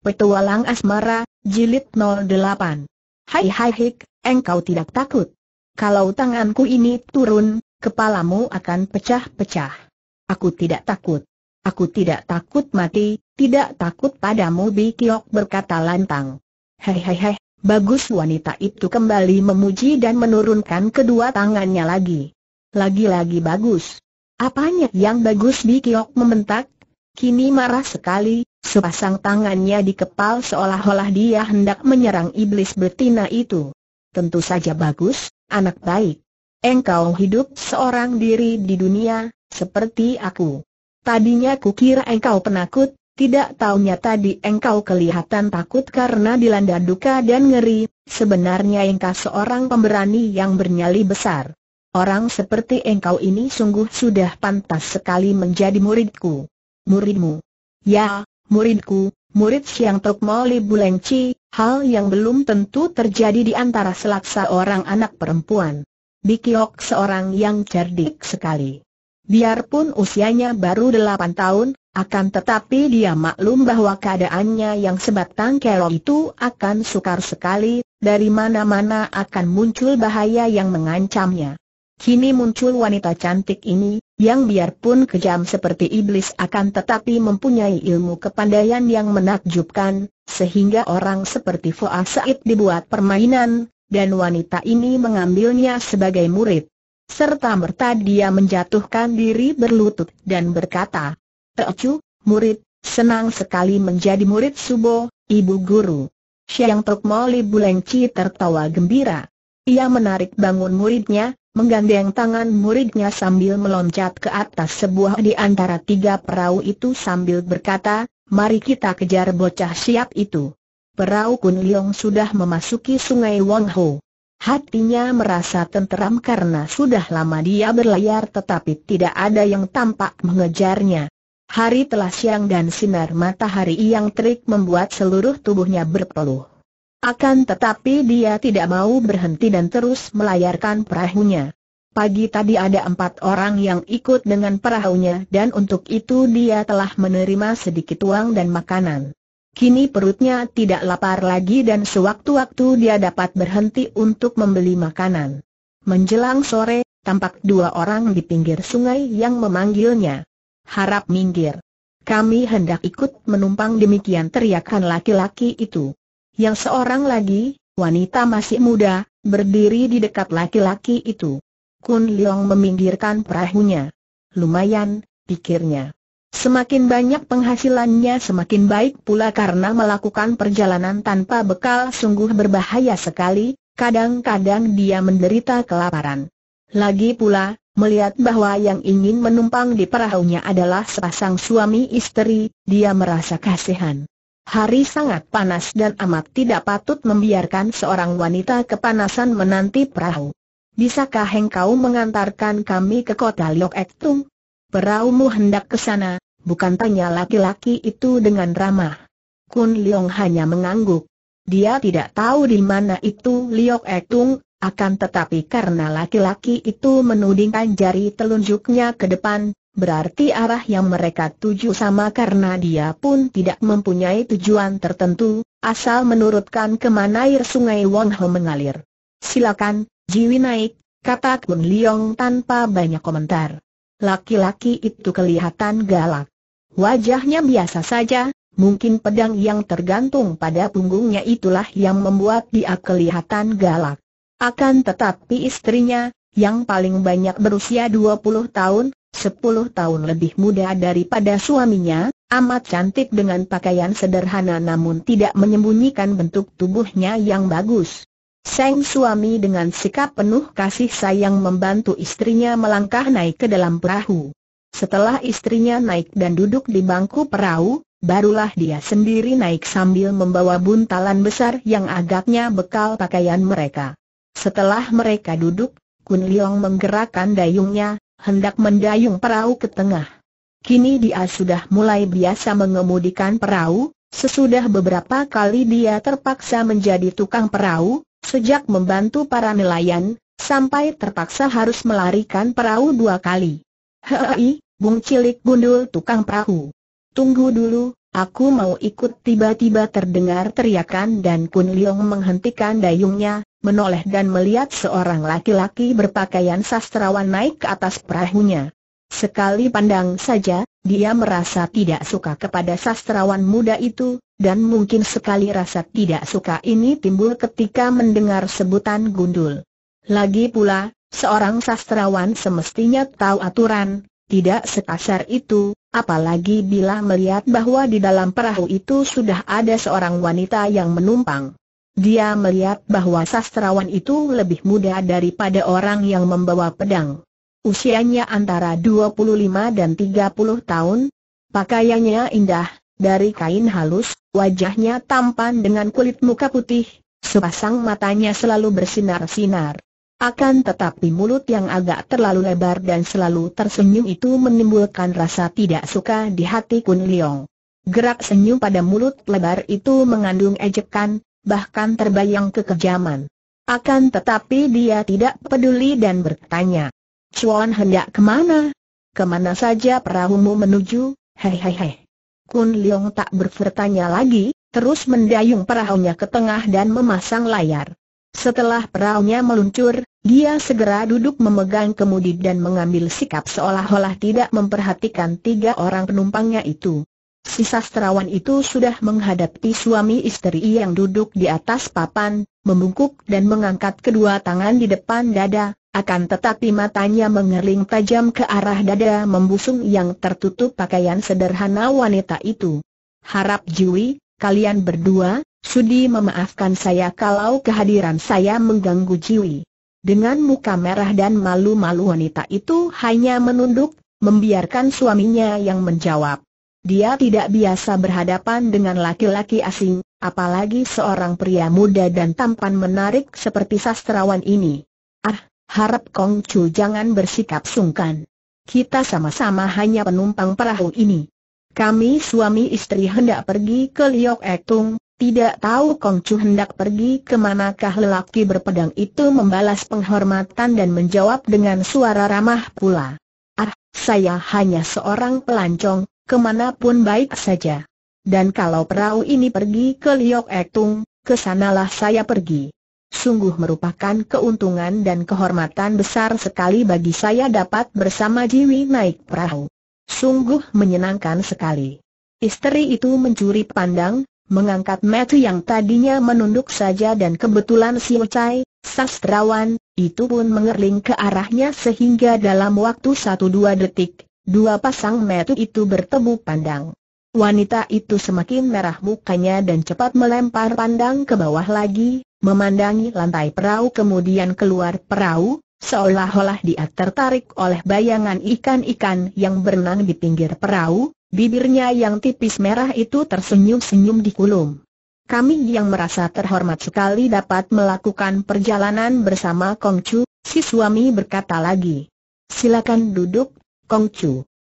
Petualang Asmara, Jilid 08. Hai hai hik, engkau tidak takut. Kalau tanganku ini turun, kepalamu akan pecah-pecah. Aku tidak takut. Aku tidak takut mati, tidak takut padamu Bikiok berkata lantang. Hei hei hei, bagus wanita itu kembali memuji dan menurunkan kedua tangannya lagi. Lagi-lagi bagus. Apanya yang bagus Bikiok mementak. Kini marah sekali, Sepasang tangannya dikepal seolah-olah dia hendak menyerang iblis betina itu. Tentu saja bagus, anak baik. Engkau hidup seorang diri di dunia, seperti aku. Tadinya kukira engkau penakut, tidak taunya tadi engkau kelihatan takut karena dilanda duka dan ngeri, sebenarnya engkau seorang pemberani yang bernyali besar. Orang seperti engkau ini sungguh sudah pantas sekali menjadi muridku. Muridmu. Ya, muridku, murid Siang Tok Mauli Buleng Chi, hal yang belum tentu terjadi di antara selaksa orang anak perempuan. Bikiok seorang yang cerdik sekali. Biarpun usianya baru delapan tahun, akan tetapi dia maklum bahwa keadaannya yang sebatang kero itu akan sukar sekali, dari mana-mana akan muncul bahaya yang mengancamnya. Kini muncul wanita cantik ini, yang biarpun kejam seperti iblis akan tetapi mempunyai ilmu kepandaian yang menakjubkan, sehingga orang seperti Fu'a Said dibuat permainan, dan wanita ini mengambilnya sebagai murid. Serta merta dia menjatuhkan diri berlutut dan berkata, Teocu, murid, senang sekali menjadi murid Subo, ibu guru. Siang Tok Moli Bulengci tertawa gembira. Ia menarik bangun muridnya, menggandeng tangan muridnya sambil meloncat ke atas sebuah di antara tiga perahu itu sambil berkata, mari kita kejar bocah siap itu. Perahu Kun Liong sudah memasuki sungai Wang Ho. Hatinya merasa tenteram karena sudah lama dia berlayar tetapi tidak ada yang tampak mengejarnya. Hari telah siang dan sinar matahari yang terik membuat seluruh tubuhnya berpeluh. Akan tetapi dia tidak mau berhenti dan terus melayarkan perahunya. Pagi tadi ada empat orang yang ikut dengan perahunya dan untuk itu dia telah menerima sedikit uang dan makanan. Kini perutnya tidak lapar lagi dan sewaktu-waktu dia dapat berhenti untuk membeli makanan. Menjelang sore, tampak dua orang di pinggir sungai yang memanggilnya. Harap minggir. Kami hendak ikut menumpang demikian teriakan laki-laki itu. Yang seorang lagi, wanita masih muda, berdiri di dekat laki-laki itu. Kun Leong meminggirkan perahunya. Lumayan, pikirnya. Semakin banyak penghasilannya semakin baik pula karena melakukan perjalanan tanpa bekal sungguh berbahaya sekali, kadang-kadang dia menderita kelaparan. Lagi pula, melihat bahwa yang ingin menumpang di perahunya adalah sepasang suami istri, dia merasa kasihan. Hari sangat panas dan amat tidak patut membiarkan seorang wanita kepanasan menanti perahu. Bisakah engkau mengantarkan kami ke kota Liok Ektung? Peraumu hendak ke sana, bukan tanya laki-laki itu dengan ramah. Kun Leong hanya mengangguk. Dia tidak tahu di mana itu Liok Ektung, akan tetapi karena laki-laki itu menudingkan jari telunjuknya ke depan, berarti arah yang mereka tuju sama karena dia pun tidak mempunyai tujuan tertentu, asal menurutkan kemana air sungai Wong Ho mengalir. Silakan, Jiwi naik, kata Kun Liong tanpa banyak komentar. Laki-laki itu kelihatan galak. Wajahnya biasa saja, mungkin pedang yang tergantung pada punggungnya itulah yang membuat dia kelihatan galak. Akan tetapi istrinya, yang paling banyak berusia 20 tahun, 10 tahun lebih muda daripada suaminya, amat cantik dengan pakaian sederhana namun tidak menyembunyikan bentuk tubuhnya yang bagus. Sang suami dengan sikap penuh kasih sayang membantu istrinya melangkah naik ke dalam perahu. Setelah istrinya naik dan duduk di bangku perahu, barulah dia sendiri naik sambil membawa buntalan besar yang agaknya bekal pakaian mereka. Setelah mereka duduk, Kun Liong menggerakkan dayungnya, hendak mendayung perahu ke tengah. Kini dia sudah mulai biasa mengemudikan perahu, sesudah beberapa kali dia terpaksa menjadi tukang perahu, Sejak membantu para nelayan, sampai terpaksa harus melarikan perahu dua kali. Hei, bung cilik gundul tukang perahu. Tunggu dulu, aku mau ikut tiba-tiba terdengar teriakan dan Kun Liong menghentikan dayungnya, menoleh dan melihat seorang laki-laki berpakaian sastrawan naik ke atas perahunya. Sekali pandang saja, dia merasa tidak suka kepada sastrawan muda itu, dan mungkin sekali rasa tidak suka ini timbul ketika mendengar sebutan gundul. Lagi pula, seorang sastrawan semestinya tahu aturan, tidak sekasar itu, apalagi bila melihat bahwa di dalam perahu itu sudah ada seorang wanita yang menumpang. Dia melihat bahwa sastrawan itu lebih muda daripada orang yang membawa pedang. Usianya antara 25 dan 30 tahun, pakaiannya indah, dari kain halus, wajahnya tampan dengan kulit muka putih, sepasang matanya selalu bersinar-sinar. Akan tetapi mulut yang agak terlalu lebar dan selalu tersenyum itu menimbulkan rasa tidak suka di hati Kun Leong. Gerak senyum pada mulut lebar itu mengandung ejekan, bahkan terbayang kekejaman. Akan tetapi dia tidak peduli dan bertanya, Chuan hendak kemana? Kemana saja perahumu menuju? Hei hei hei. Kun Leong tak bertanya lagi, terus mendayung perahunya ke tengah dan memasang layar. Setelah perahunya meluncur, dia segera duduk memegang kemudi dan mengambil sikap seolah-olah tidak memperhatikan tiga orang penumpangnya itu. Si sastrawan itu sudah menghadapi suami istri yang duduk di atas papan, membungkuk dan mengangkat kedua tangan di depan dada, akan tetapi matanya mengerling tajam ke arah dada membusung yang tertutup pakaian sederhana wanita itu. Harap Jui, kalian berdua, sudi memaafkan saya kalau kehadiran saya mengganggu Jui. Dengan muka merah dan malu-malu wanita itu hanya menunduk, membiarkan suaminya yang menjawab. Dia tidak biasa berhadapan dengan laki-laki asing, apalagi seorang pria muda dan tampan menarik seperti sastrawan ini. Ah, harap Kong Chu jangan bersikap sungkan. Kita sama-sama hanya penumpang perahu ini. Kami suami istri hendak pergi ke Liok Etung, tidak tahu Kong Chu hendak pergi ke kemanakah lelaki berpedang itu membalas penghormatan dan menjawab dengan suara ramah pula. Ah, saya hanya seorang pelancong, kemanapun baik saja. Dan kalau perahu ini pergi ke Liok Etung, kesanalah saya pergi sungguh merupakan keuntungan dan kehormatan besar sekali bagi saya dapat bersama Jiwi naik perahu. Sungguh menyenangkan sekali. Istri itu mencuri pandang, mengangkat mata yang tadinya menunduk saja dan kebetulan si Ucai, sastrawan, itu pun mengerling ke arahnya sehingga dalam waktu satu dua detik, dua pasang mata itu bertemu pandang. Wanita itu semakin merah mukanya dan cepat melempar pandang ke bawah lagi, memandangi lantai perahu kemudian keluar perahu, seolah-olah dia tertarik oleh bayangan ikan-ikan yang berenang di pinggir perahu, bibirnya yang tipis merah itu tersenyum-senyum di kulum. Kami yang merasa terhormat sekali dapat melakukan perjalanan bersama Kong si suami berkata lagi. Silakan duduk, Kong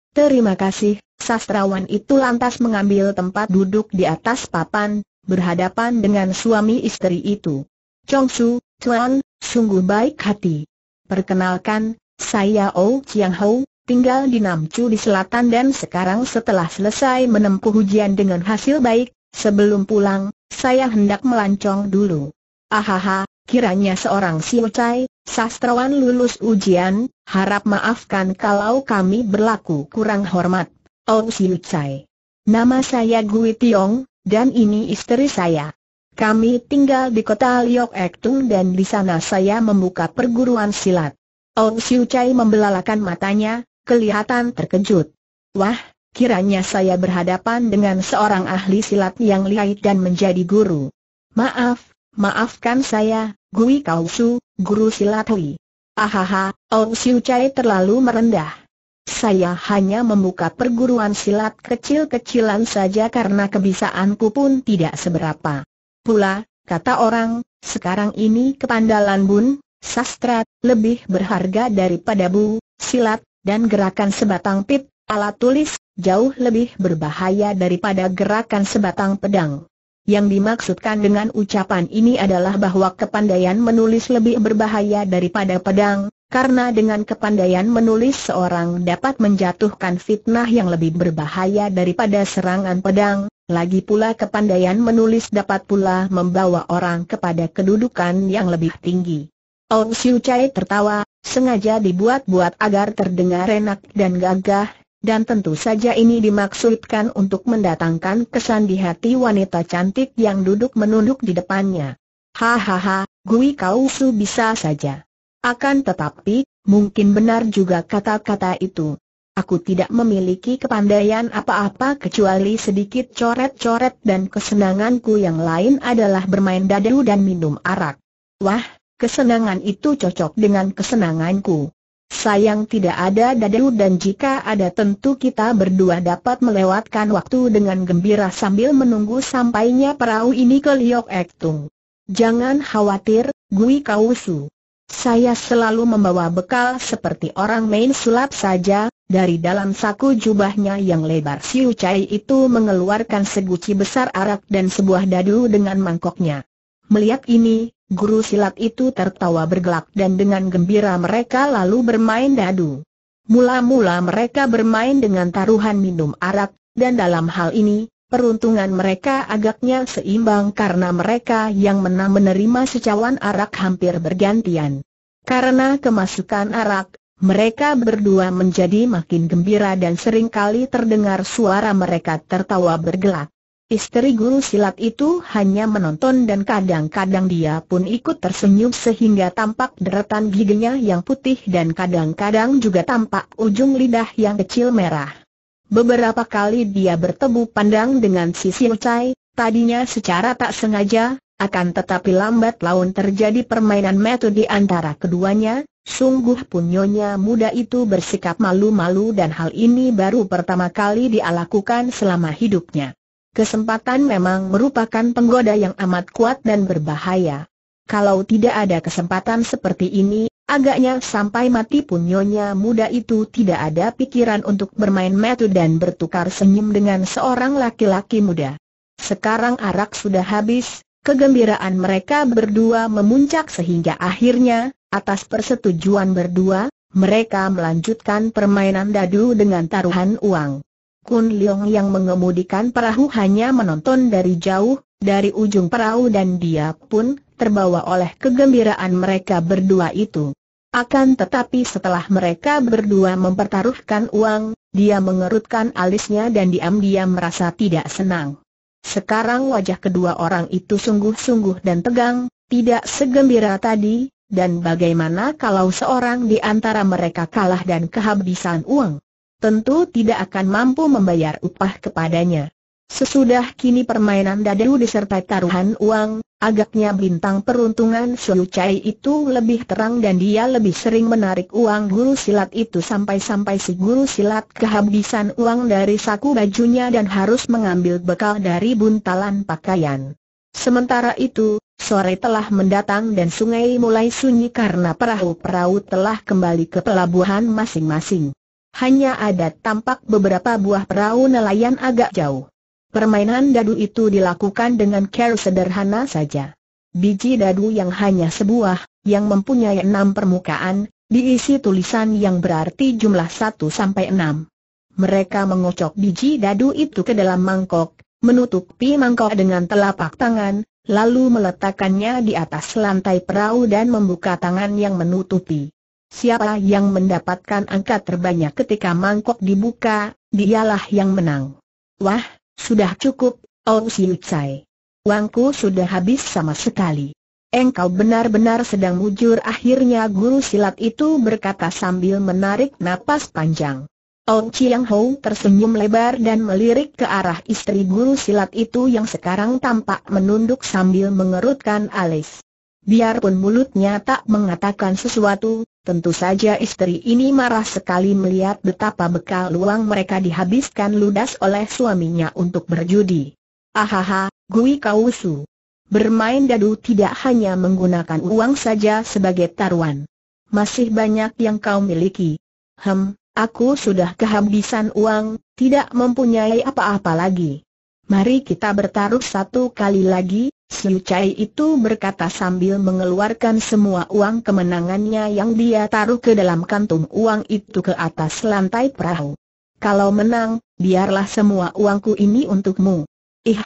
Terima kasih, sastrawan itu lantas mengambil tempat duduk di atas papan, berhadapan dengan suami istri itu. Chong Su, Tuan, sungguh baik hati. Perkenalkan, saya Ou oh Chiang Hou, tinggal di Namchu di selatan dan sekarang setelah selesai menempuh ujian dengan hasil baik, sebelum pulang, saya hendak melancong dulu. Ahaha, Kiranya seorang siucai, sastrawan lulus ujian, harap maafkan kalau kami berlaku kurang hormat. Oh siucai. Nama saya Gui Tiong, dan ini istri saya. Kami tinggal di kota Liok Ektung dan di sana saya membuka perguruan silat. Ong Siu Chai membelalakan matanya, kelihatan terkejut. Wah, kiranya saya berhadapan dengan seorang ahli silat yang lihai dan menjadi guru. Maaf, maafkan saya, Gui Kau guru silat Hui. Ahaha, Ong Siu Chai terlalu merendah saya hanya membuka perguruan silat kecil-kecilan saja karena kebisaanku pun tidak seberapa. Pula, kata orang, sekarang ini kepandalan bun, sastra, lebih berharga daripada bu, silat, dan gerakan sebatang pip, alat tulis, jauh lebih berbahaya daripada gerakan sebatang pedang. Yang dimaksudkan dengan ucapan ini adalah bahwa kepandaian menulis lebih berbahaya daripada pedang, karena dengan kepandaian menulis seorang dapat menjatuhkan fitnah yang lebih berbahaya daripada serangan pedang, lagi pula kepandaian menulis dapat pula membawa orang kepada kedudukan yang lebih tinggi. Ong Siu Chai tertawa, sengaja dibuat-buat agar terdengar enak dan gagah, dan tentu saja ini dimaksudkan untuk mendatangkan kesan di hati wanita cantik yang duduk menunduk di depannya. Hahaha, Gui Kau Su bisa saja. Akan tetapi, mungkin benar juga kata-kata itu. Aku tidak memiliki kepandaian apa-apa kecuali sedikit coret-coret dan kesenanganku yang lain adalah bermain dadu dan minum arak. Wah, kesenangan itu cocok dengan kesenanganku. Sayang tidak ada dadu dan jika ada tentu kita berdua dapat melewatkan waktu dengan gembira sambil menunggu sampainya perahu ini ke Liok Ektung. Jangan khawatir, Gui Kausu. Saya selalu membawa bekal seperti orang main sulap saja, dari dalam saku jubahnya yang lebar Siu Chai itu mengeluarkan seguci besar arak dan sebuah dadu dengan mangkoknya. Melihat ini, guru silat itu tertawa bergelak dan dengan gembira mereka lalu bermain dadu. Mula-mula mereka bermain dengan taruhan minum arak, dan dalam hal ini, Peruntungan mereka agaknya seimbang karena mereka yang menang menerima secawan arak hampir bergantian. Karena kemasukan arak, mereka berdua menjadi makin gembira dan seringkali terdengar suara mereka tertawa bergelak. Istri guru silat itu hanya menonton dan kadang-kadang dia pun ikut tersenyum sehingga tampak deretan giginya yang putih dan kadang-kadang juga tampak ujung lidah yang kecil merah. Beberapa kali dia bertemu pandang dengan si Siu Chai, tadinya secara tak sengaja, akan tetapi lambat laun terjadi permainan metode antara keduanya, sungguh pun nyonya muda itu bersikap malu-malu dan hal ini baru pertama kali dia lakukan selama hidupnya. Kesempatan memang merupakan penggoda yang amat kuat dan berbahaya. Kalau tidak ada kesempatan seperti ini, Agaknya sampai mati pun nyonya muda itu tidak ada pikiran untuk bermain metu dan bertukar senyum dengan seorang laki-laki muda. Sekarang arak sudah habis, kegembiraan mereka berdua memuncak sehingga akhirnya, atas persetujuan berdua, mereka melanjutkan permainan dadu dengan taruhan uang. Kun Leong yang mengemudikan perahu hanya menonton dari jauh, dari ujung perahu dan dia pun terbawa oleh kegembiraan mereka berdua itu. Akan tetapi setelah mereka berdua mempertaruhkan uang, dia mengerutkan alisnya dan diam-diam merasa tidak senang. Sekarang wajah kedua orang itu sungguh-sungguh dan tegang, tidak segembira tadi, dan bagaimana kalau seorang di antara mereka kalah dan kehabisan uang? Tentu tidak akan mampu membayar upah kepadanya. Sesudah kini permainan dadu disertai taruhan uang, agaknya bintang peruntungan Xiu Chai itu lebih terang dan dia lebih sering menarik uang guru silat itu sampai-sampai si guru silat kehabisan uang dari saku bajunya dan harus mengambil bekal dari buntalan pakaian. Sementara itu, sore telah mendatang dan sungai mulai sunyi karena perahu-perahu telah kembali ke pelabuhan masing-masing. Hanya ada tampak beberapa buah perahu nelayan agak jauh. Permainan dadu itu dilakukan dengan cara sederhana saja. Biji dadu yang hanya sebuah, yang mempunyai enam permukaan, diisi tulisan yang berarti jumlah satu sampai enam. Mereka mengocok biji dadu itu ke dalam mangkok, menutupi mangkok dengan telapak tangan, lalu meletakkannya di atas lantai perahu dan membuka tangan yang menutupi. Siapa yang mendapatkan angka terbanyak ketika mangkok dibuka, dialah yang menang. Wah, sudah cukup, Ong Siu Tsai. Uangku sudah habis sama sekali. Engkau benar-benar sedang mujur akhirnya guru silat itu berkata sambil menarik napas panjang. Ong Chiang Hou tersenyum lebar dan melirik ke arah istri guru silat itu yang sekarang tampak menunduk sambil mengerutkan alis. Biarpun mulutnya tak mengatakan sesuatu, Tentu saja istri ini marah sekali melihat betapa bekal uang mereka dihabiskan ludas oleh suaminya untuk berjudi. Ahaha, Gui Kausu. Bermain dadu tidak hanya menggunakan uang saja sebagai taruhan. Masih banyak yang kau miliki. Hem, aku sudah kehabisan uang, tidak mempunyai apa-apa lagi. Mari kita bertaruh satu kali lagi, Selucai itu berkata sambil mengeluarkan semua uang kemenangannya yang dia taruh ke dalam kantung uang itu ke atas lantai perahu. Kalau menang, biarlah semua uangku ini untukmu. Ih,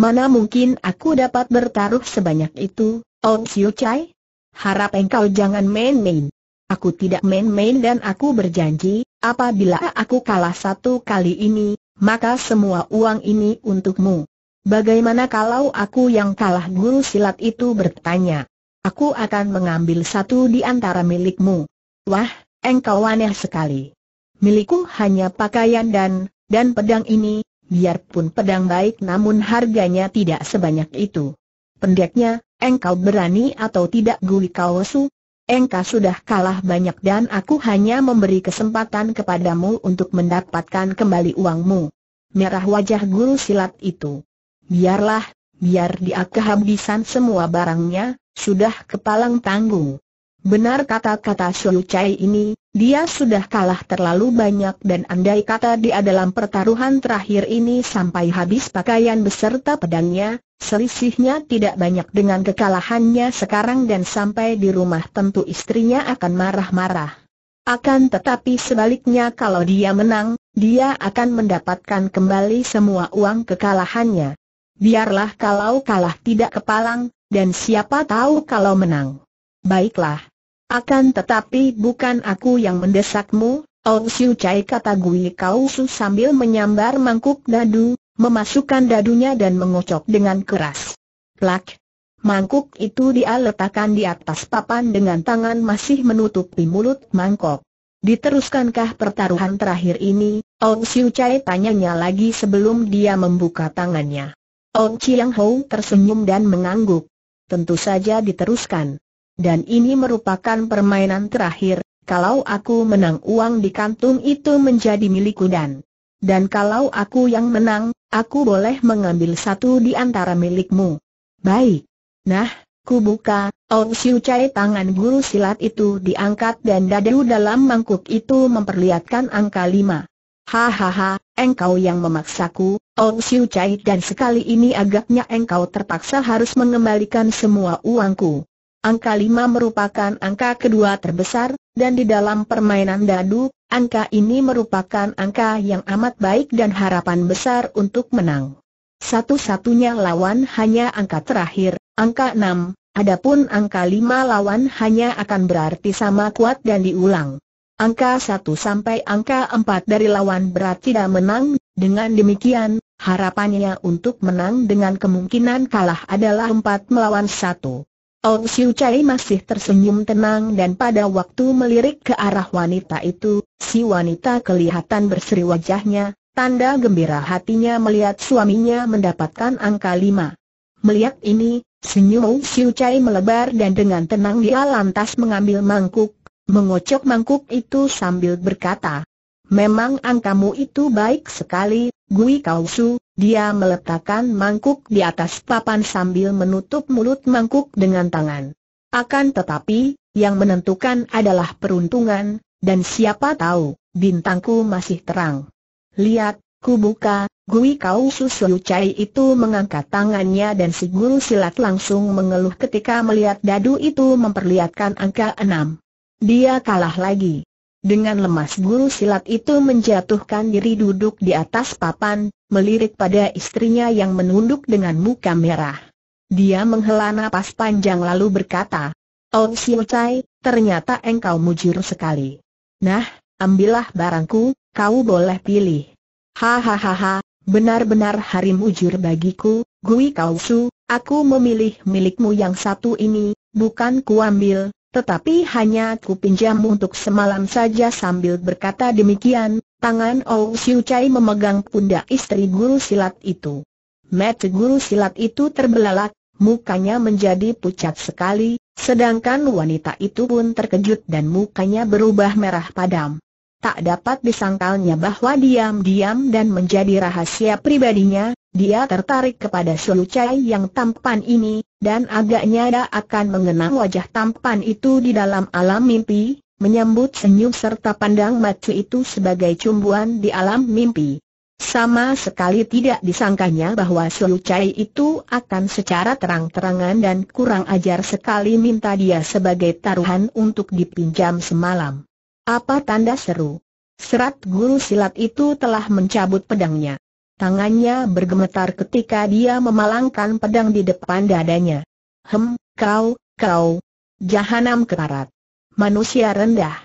mana mungkin aku dapat bertaruh sebanyak itu, Oh Siu Chai? Harap engkau jangan main-main. Aku tidak main-main dan aku berjanji, apabila aku kalah satu kali ini, maka semua uang ini untukmu. Bagaimana kalau aku yang kalah guru silat itu bertanya? Aku akan mengambil satu di antara milikmu. Wah, engkau aneh sekali. Milikku hanya pakaian dan, dan pedang ini, biarpun pedang baik namun harganya tidak sebanyak itu. Pendeknya, engkau berani atau tidak Gui kawasu? Engkau sudah kalah banyak dan aku hanya memberi kesempatan kepadamu untuk mendapatkan kembali uangmu. Merah wajah guru silat itu Biarlah, biar dia kehabisan semua barangnya, sudah kepalang tanggung. Benar kata-kata Xiu Chai ini, dia sudah kalah terlalu banyak dan andai kata dia dalam pertaruhan terakhir ini sampai habis pakaian beserta pedangnya, selisihnya tidak banyak dengan kekalahannya sekarang dan sampai di rumah tentu istrinya akan marah-marah. Akan tetapi sebaliknya kalau dia menang, dia akan mendapatkan kembali semua uang kekalahannya. Biarlah kalau kalah tidak kepalang, dan siapa tahu kalau menang. Baiklah. Akan tetapi bukan aku yang mendesakmu, Oh Siu Chai kata Gui Kau Su sambil menyambar mangkuk dadu, memasukkan dadunya dan mengocok dengan keras. Plak! Mangkuk itu dia letakkan di atas papan dengan tangan masih menutupi mulut mangkok. Diteruskankah pertaruhan terakhir ini? Oh Siu Chai tanyanya lagi sebelum dia membuka tangannya. Ong Chiang Ho tersenyum dan mengangguk. Tentu saja diteruskan. Dan ini merupakan permainan terakhir, kalau aku menang uang di kantung itu menjadi milikku dan dan kalau aku yang menang, aku boleh mengambil satu di antara milikmu. Baik. Nah, ku buka, Ong Siu Chai tangan guru silat itu diangkat dan dadu dalam mangkuk itu memperlihatkan angka lima. Hahaha, engkau yang memaksaku, Ong Siu Chai dan sekali ini agaknya engkau terpaksa harus mengembalikan semua uangku. Angka lima merupakan angka kedua terbesar, dan di dalam permainan dadu, angka ini merupakan angka yang amat baik dan harapan besar untuk menang. Satu-satunya lawan hanya angka terakhir, angka enam. adapun angka lima lawan hanya akan berarti sama kuat dan diulang. Angka 1 sampai angka 4 dari lawan berat tidak menang, dengan demikian, harapannya untuk menang dengan kemungkinan kalah adalah 4 melawan 1. Ong Siu Chai masih tersenyum tenang dan pada waktu melirik ke arah wanita itu, si wanita kelihatan berseri wajahnya, tanda gembira hatinya melihat suaminya mendapatkan angka 5. Melihat ini, senyum Ong Siu Chai melebar dan dengan tenang dia lantas mengambil mangkuk, mengocok mangkuk itu sambil berkata, Memang angkamu itu baik sekali, Gui Kausu, dia meletakkan mangkuk di atas papan sambil menutup mulut mangkuk dengan tangan. Akan tetapi, yang menentukan adalah peruntungan, dan siapa tahu, bintangku masih terang. Lihat, ku kubuka, Gui Kausu Sulucai itu mengangkat tangannya dan si guru silat langsung mengeluh ketika melihat dadu itu memperlihatkan angka enam. Dia kalah lagi. Dengan lemas guru silat itu menjatuhkan diri duduk di atas papan, melirik pada istrinya yang menunduk dengan muka merah. Dia menghela napas panjang lalu berkata, Oh Xiu Chai, ternyata engkau mujur sekali. Nah, ambillah barangku, kau boleh pilih. Hahaha, benar-benar hari mujur bagiku, Gui Kau aku memilih milikmu yang satu ini, bukan kuambil, tetapi hanya ku pinjam untuk semalam saja sambil berkata demikian, tangan Ou Siu Chai memegang pundak istri guru silat itu. Met guru silat itu terbelalak, mukanya menjadi pucat sekali, sedangkan wanita itu pun terkejut dan mukanya berubah merah padam tak dapat disangkalnya bahwa diam-diam dan menjadi rahasia pribadinya, dia tertarik kepada Siu Chai yang tampan ini, dan agaknya dia akan mengenang wajah tampan itu di dalam alam mimpi, menyambut senyum serta pandang mata itu sebagai cumbuan di alam mimpi. Sama sekali tidak disangkanya bahwa Siu Chai itu akan secara terang-terangan dan kurang ajar sekali minta dia sebagai taruhan untuk dipinjam semalam. Apa tanda seru? Serat guru silat itu telah mencabut pedangnya. Tangannya bergemetar ketika dia memalangkan pedang di depan dadanya. Hem, kau, kau. Jahanam keparat. Manusia rendah.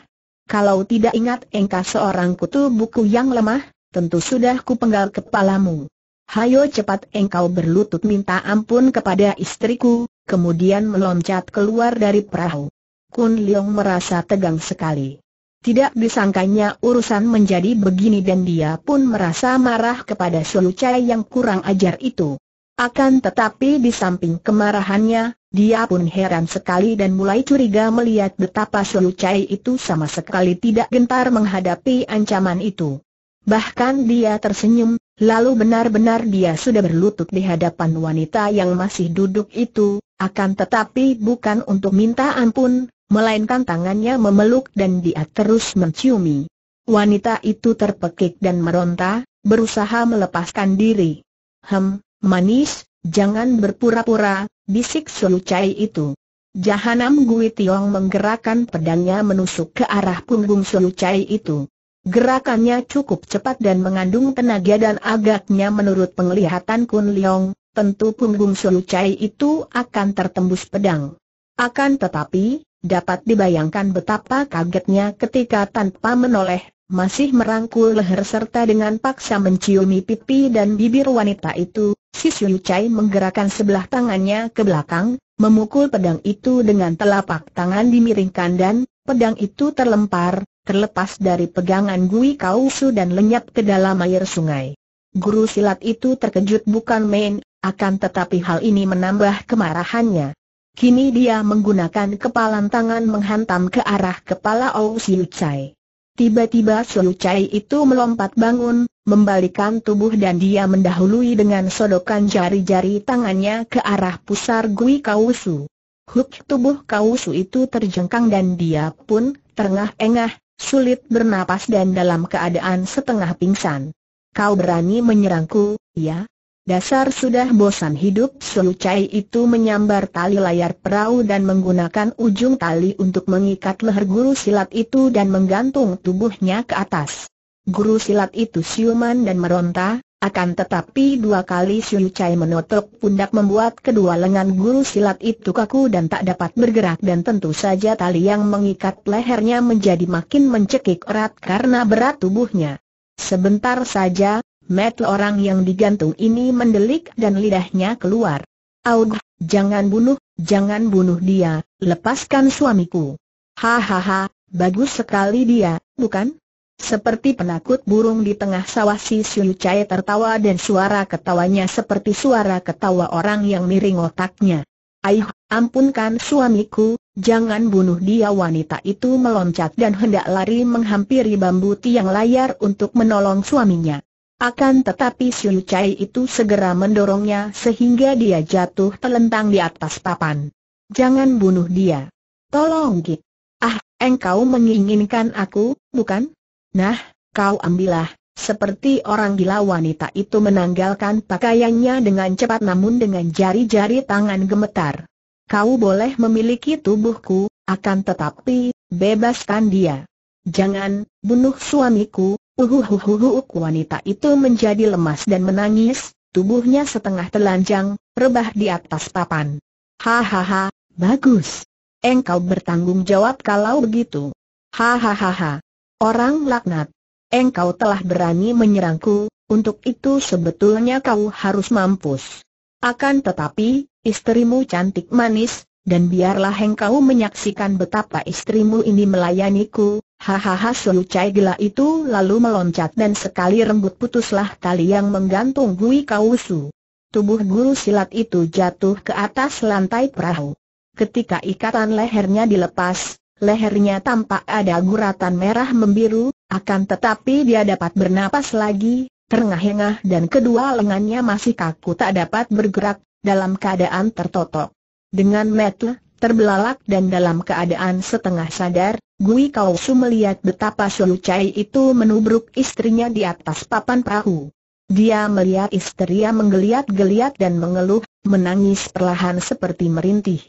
Kalau tidak ingat engkau seorang kutu buku yang lemah, tentu sudah kupenggal kepalamu. Hayo cepat engkau berlutut minta ampun kepada istriku, kemudian meloncat keluar dari perahu. Kun Leong merasa tegang sekali. Tidak disangkanya urusan menjadi begini dan dia pun merasa marah kepada Xiu yang kurang ajar itu. Akan tetapi di samping kemarahannya, dia pun heran sekali dan mulai curiga melihat betapa Xiu itu sama sekali tidak gentar menghadapi ancaman itu. Bahkan dia tersenyum, lalu benar-benar dia sudah berlutut di hadapan wanita yang masih duduk itu, akan tetapi bukan untuk minta ampun, melainkan tangannya memeluk dan dia terus menciumi. Wanita itu terpekik dan meronta, berusaha melepaskan diri. Hem, manis, jangan berpura-pura, bisik Sulucai itu. Jahanam Gui Tiong menggerakkan pedangnya menusuk ke arah punggung Sulucai itu. Gerakannya cukup cepat dan mengandung tenaga dan agaknya menurut penglihatan Kun Leong, tentu punggung Sulucai itu akan tertembus pedang. Akan tetapi, Dapat dibayangkan betapa kagetnya ketika tanpa menoleh, masih merangkul leher serta dengan paksa menciumi pipi dan bibir wanita itu, si Siu Chai menggerakkan sebelah tangannya ke belakang, memukul pedang itu dengan telapak tangan dimiringkan dan, pedang itu terlempar, terlepas dari pegangan Gui Kausu dan lenyap ke dalam air sungai. Guru silat itu terkejut bukan main, akan tetapi hal ini menambah kemarahannya. Kini dia menggunakan kepalan tangan menghantam ke arah kepala Ou Siu Chai. Tiba-tiba Siu Chai itu melompat bangun, membalikan tubuh dan dia mendahului dengan sodokan jari-jari tangannya ke arah pusar Gui Kausu. Huk tubuh Kausu itu terjengkang dan dia pun terengah-engah, sulit bernapas dan dalam keadaan setengah pingsan. Kau berani menyerangku, ya? Dasar sudah bosan hidup Su Chai itu menyambar tali layar perahu dan menggunakan ujung tali untuk mengikat leher guru silat itu dan menggantung tubuhnya ke atas. Guru silat itu siuman dan meronta, akan tetapi dua kali Su Chai menotok pundak membuat kedua lengan guru silat itu kaku dan tak dapat bergerak dan tentu saja tali yang mengikat lehernya menjadi makin mencekik erat karena berat tubuhnya. Sebentar saja, Met orang yang digantung ini mendelik dan lidahnya keluar. Aug, jangan bunuh, jangan bunuh dia, lepaskan suamiku. Hahaha, bagus sekali dia, bukan? Seperti penakut burung di tengah sawah si Siu Chai tertawa dan suara ketawanya seperti suara ketawa orang yang miring otaknya. Aih, ampunkan suamiku, jangan bunuh dia wanita itu meloncat dan hendak lari menghampiri bambu tiang layar untuk menolong suaminya. Akan tetapi Sun Chai itu segera mendorongnya sehingga dia jatuh telentang di atas papan. Jangan bunuh dia. Tolong Git. Ah, engkau menginginkan aku, bukan? Nah, kau ambillah. Seperti orang gila wanita itu menanggalkan pakaiannya dengan cepat namun dengan jari-jari tangan gemetar. Kau boleh memiliki tubuhku, akan tetapi, bebaskan dia. Jangan, bunuh suamiku, Uhuhuhuhu wanita itu menjadi lemas dan menangis, tubuhnya setengah telanjang, rebah di atas papan. Hahaha, bagus. Engkau bertanggung jawab kalau begitu. Hahaha. Orang laknat. Engkau telah berani menyerangku, untuk itu sebetulnya kau harus mampus. Akan tetapi, istrimu cantik manis, dan biarlah engkau menyaksikan betapa istrimu ini melayaniku, Hahaha Sun Chai gila itu lalu meloncat dan sekali rembut putuslah tali yang menggantung Gui Kausu. Tubuh guru silat itu jatuh ke atas lantai perahu. Ketika ikatan lehernya dilepas, lehernya tampak ada guratan merah membiru, akan tetapi dia dapat bernapas lagi, terengah-engah dan kedua lengannya masih kaku tak dapat bergerak, dalam keadaan tertotok. Dengan metel, terbelalak dan dalam keadaan setengah sadar, Gui Kau Su melihat betapa Xiu Chai itu menubruk istrinya di atas papan perahu. Dia melihat istrinya menggeliat-geliat dan mengeluh, menangis perlahan seperti merintih.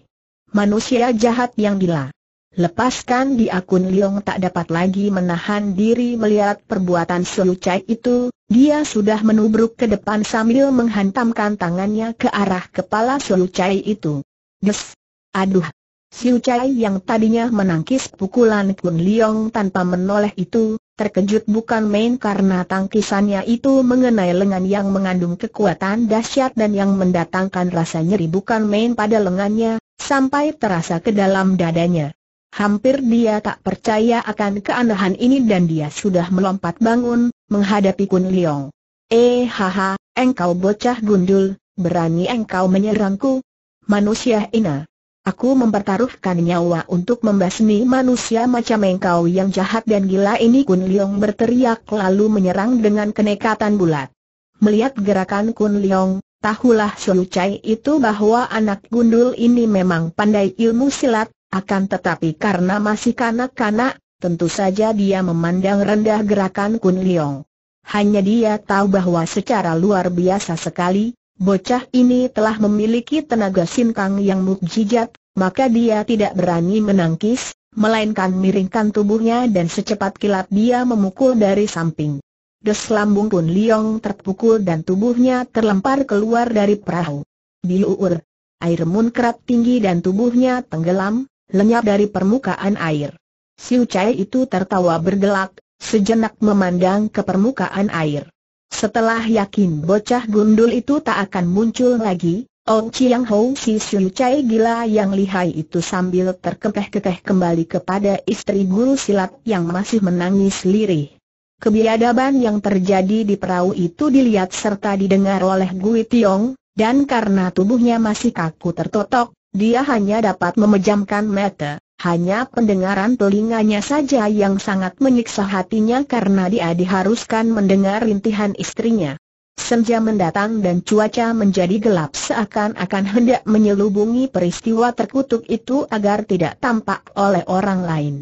Manusia jahat yang gila. Lepaskan di akun Liong tak dapat lagi menahan diri melihat perbuatan Xiu Chai itu, dia sudah menubruk ke depan sambil menghantamkan tangannya ke arah kepala Xiu Chai itu. Des! Aduh! Siu Chai yang tadinya menangkis pukulan Kun Leong tanpa menoleh itu, terkejut bukan main karena tangkisannya itu mengenai lengan yang mengandung kekuatan dahsyat dan yang mendatangkan rasa nyeri bukan main pada lengannya, sampai terasa ke dalam dadanya. Hampir dia tak percaya akan keanehan ini dan dia sudah melompat bangun, menghadapi Kun Leong. Eh haha, engkau bocah gundul, berani engkau menyerangku? Manusia ina. Aku mempertaruhkan nyawa untuk membasmi manusia macam engkau yang jahat dan gila ini Kun Leong berteriak lalu menyerang dengan kenekatan bulat. Melihat gerakan Kun Leong, tahulah Solu Chai itu bahwa anak gundul ini memang pandai ilmu silat, akan tetapi karena masih kanak-kanak, tentu saja dia memandang rendah gerakan Kun Leong. Hanya dia tahu bahwa secara luar biasa sekali, Bocah ini telah memiliki tenaga sinkang yang mukjizat, maka dia tidak berani menangkis, melainkan miringkan tubuhnya dan secepat kilat dia memukul dari samping. Des lambung pun Liong terpukul dan tubuhnya terlempar keluar dari perahu. Di Diluur, air munkrat tinggi dan tubuhnya tenggelam, lenyap dari permukaan air. Siu Chai itu tertawa bergelak, sejenak memandang ke permukaan air. Setelah yakin bocah gundul itu tak akan muncul lagi, Ong Chiang Hou si Siu Chai gila yang lihai itu sambil terkekeh-kekeh kembali kepada istri guru silat yang masih menangis lirih. Kebiadaban yang terjadi di perahu itu dilihat serta didengar oleh Gui Tiong, dan karena tubuhnya masih kaku tertotok, dia hanya dapat memejamkan mata hanya pendengaran telinganya saja yang sangat menyiksa hatinya karena dia diharuskan mendengar rintihan istrinya. Senja mendatang dan cuaca menjadi gelap seakan-akan hendak menyelubungi peristiwa terkutuk itu agar tidak tampak oleh orang lain.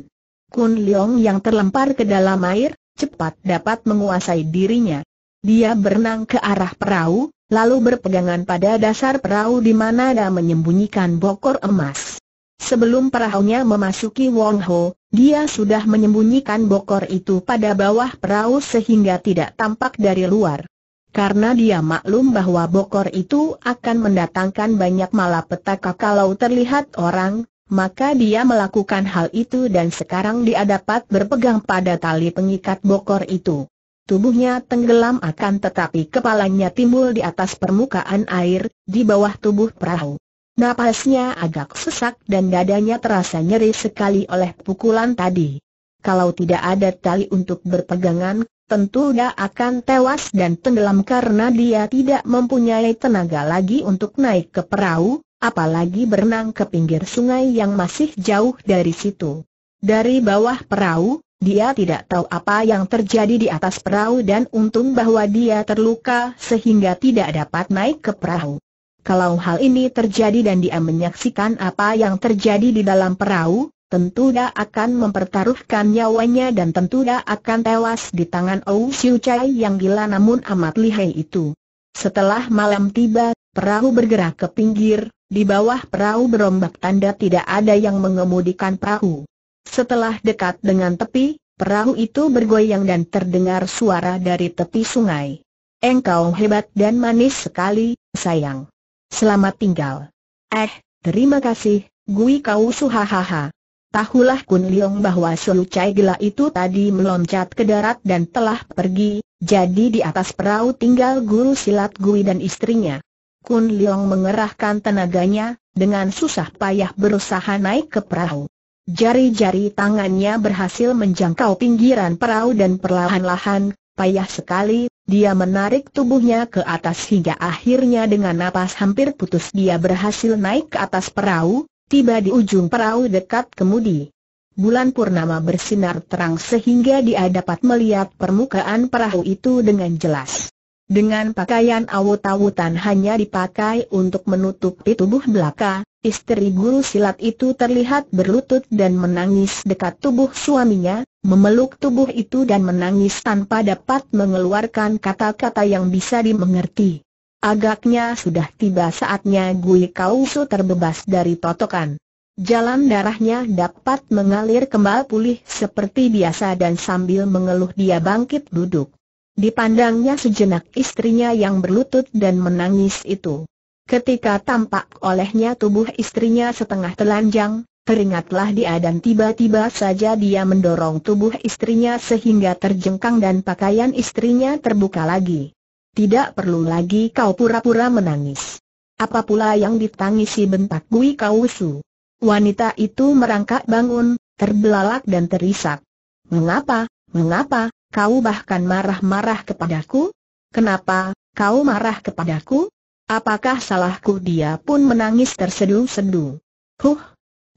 Kun Leong yang terlempar ke dalam air, cepat dapat menguasai dirinya. Dia berenang ke arah perahu, lalu berpegangan pada dasar perahu di mana dia menyembunyikan bokor emas. Sebelum perahunya memasuki Wong Ho, dia sudah menyembunyikan bokor itu pada bawah perahu sehingga tidak tampak dari luar. Karena dia maklum bahwa bokor itu akan mendatangkan banyak malapetaka kalau terlihat orang, maka dia melakukan hal itu dan sekarang dia dapat berpegang pada tali pengikat bokor itu. Tubuhnya tenggelam akan tetapi kepalanya timbul di atas permukaan air, di bawah tubuh perahu. Napasnya agak sesak dan dadanya terasa nyeri sekali oleh pukulan tadi. Kalau tidak ada tali untuk berpegangan, tentu dia akan tewas dan tenggelam karena dia tidak mempunyai tenaga lagi untuk naik ke perahu, apalagi berenang ke pinggir sungai yang masih jauh dari situ. Dari bawah perahu, dia tidak tahu apa yang terjadi di atas perahu dan untung bahwa dia terluka sehingga tidak dapat naik ke perahu. Kalau hal ini terjadi dan dia menyaksikan apa yang terjadi di dalam perahu, tentu dia akan mempertaruhkan nyawanya dan tentu dia akan tewas di tangan Ou Siu Chai yang gila namun amat lihai itu. Setelah malam tiba, perahu bergerak ke pinggir, di bawah perahu berombak tanda tidak ada yang mengemudikan perahu. Setelah dekat dengan tepi, perahu itu bergoyang dan terdengar suara dari tepi sungai. Engkau hebat dan manis sekali, sayang. Selamat tinggal. Eh, terima kasih, Gui Kau Suhahaha. Tahulah Kun Leong bahwa Solu Chai Gila itu tadi meloncat ke darat dan telah pergi, jadi di atas perahu tinggal guru silat Gui dan istrinya. Kun Leong mengerahkan tenaganya, dengan susah payah berusaha naik ke perahu. Jari-jari tangannya berhasil menjangkau pinggiran perahu dan perlahan-lahan, payah sekali, dia menarik tubuhnya ke atas hingga akhirnya dengan napas hampir putus dia berhasil naik ke atas perahu, tiba di ujung perahu dekat kemudi. Bulan purnama bersinar terang sehingga dia dapat melihat permukaan perahu itu dengan jelas. Dengan pakaian awut-awutan hanya dipakai untuk menutupi tubuh belaka, Istri guru silat itu terlihat berlutut dan menangis dekat tubuh suaminya, memeluk tubuh itu dan menangis tanpa dapat mengeluarkan kata-kata yang bisa dimengerti. Agaknya sudah tiba saatnya Gui Kausu terbebas dari totokan. Jalan darahnya dapat mengalir kembali pulih seperti biasa dan sambil mengeluh dia bangkit duduk. Dipandangnya sejenak istrinya yang berlutut dan menangis itu. Ketika tampak olehnya tubuh istrinya setengah telanjang, teringatlah dia dan tiba-tiba saja dia mendorong tubuh istrinya sehingga terjengkang dan pakaian istrinya terbuka lagi. Tidak perlu lagi kau pura-pura menangis. Apa pula yang ditangisi bentak Gui Kausu? Wanita itu merangkak bangun, terbelalak dan terisak. Mengapa, mengapa, kau bahkan marah-marah kepadaku? Kenapa, kau marah kepadaku? Apakah salahku dia pun menangis tersendu-sendu? Huh,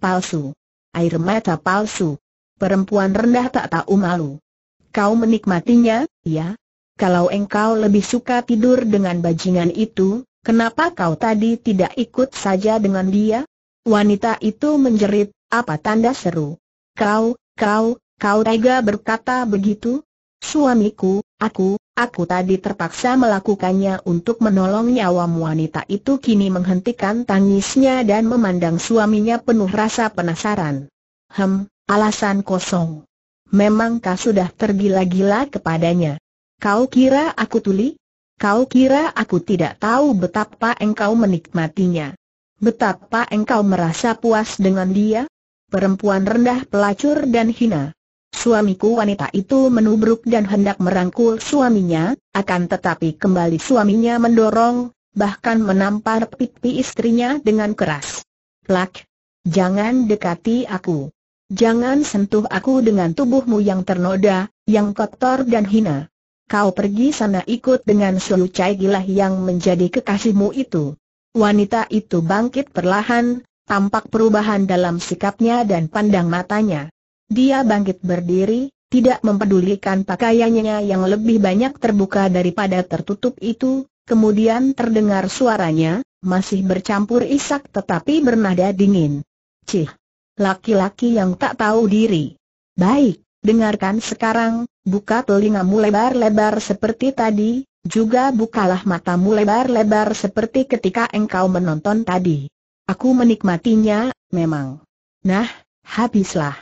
palsu. Air mata palsu. Perempuan rendah tak tahu malu. Kau menikmatinya, ya? Kalau engkau lebih suka tidur dengan bajingan itu, kenapa kau tadi tidak ikut saja dengan dia? Wanita itu menjerit, apa tanda seru? Kau, kau, kau tega berkata begitu? Suamiku, aku, aku tadi terpaksa melakukannya untuk menolong nyawa wanita itu kini menghentikan tangisnya dan memandang suaminya penuh rasa penasaran. Hem, alasan kosong. Memang sudah tergila-gila kepadanya. Kau kira aku tuli? Kau kira aku tidak tahu betapa engkau menikmatinya? Betapa engkau merasa puas dengan dia? Perempuan rendah pelacur dan hina suamiku wanita itu menubruk dan hendak merangkul suaminya, akan tetapi kembali suaminya mendorong, bahkan menampar pipi istrinya dengan keras. Lak, Jangan dekati aku. Jangan sentuh aku dengan tubuhmu yang ternoda, yang kotor dan hina. Kau pergi sana ikut dengan cai gila yang menjadi kekasihmu itu. Wanita itu bangkit perlahan, tampak perubahan dalam sikapnya dan pandang matanya. Dia bangkit berdiri, tidak mempedulikan pakaiannya yang lebih banyak terbuka daripada tertutup itu, kemudian terdengar suaranya, masih bercampur isak tetapi bernada dingin. Cih! Laki-laki yang tak tahu diri. Baik, dengarkan sekarang, buka telingamu lebar-lebar seperti tadi, juga bukalah matamu lebar-lebar seperti ketika engkau menonton tadi. Aku menikmatinya, memang. Nah, habislah.